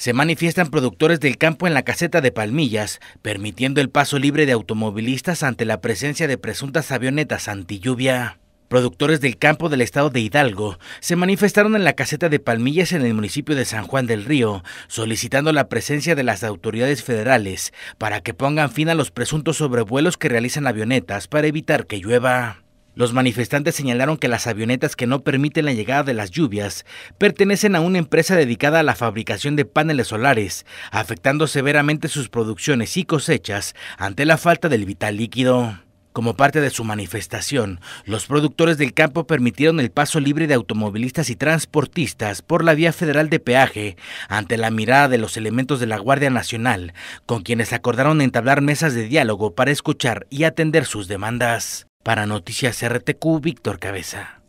Se manifiestan productores del campo en la caseta de Palmillas, permitiendo el paso libre de automovilistas ante la presencia de presuntas avionetas antilluvia. Productores del campo del estado de Hidalgo se manifestaron en la caseta de Palmillas en el municipio de San Juan del Río, solicitando la presencia de las autoridades federales para que pongan fin a los presuntos sobrevuelos que realizan avionetas para evitar que llueva. Los manifestantes señalaron que las avionetas que no permiten la llegada de las lluvias pertenecen a una empresa dedicada a la fabricación de paneles solares, afectando severamente sus producciones y cosechas ante la falta del vital líquido. Como parte de su manifestación, los productores del campo permitieron el paso libre de automovilistas y transportistas por la vía federal de peaje ante la mirada de los elementos de la Guardia Nacional, con quienes acordaron entablar mesas de diálogo para escuchar y atender sus demandas. Para Noticias RTQ, Víctor Cabeza.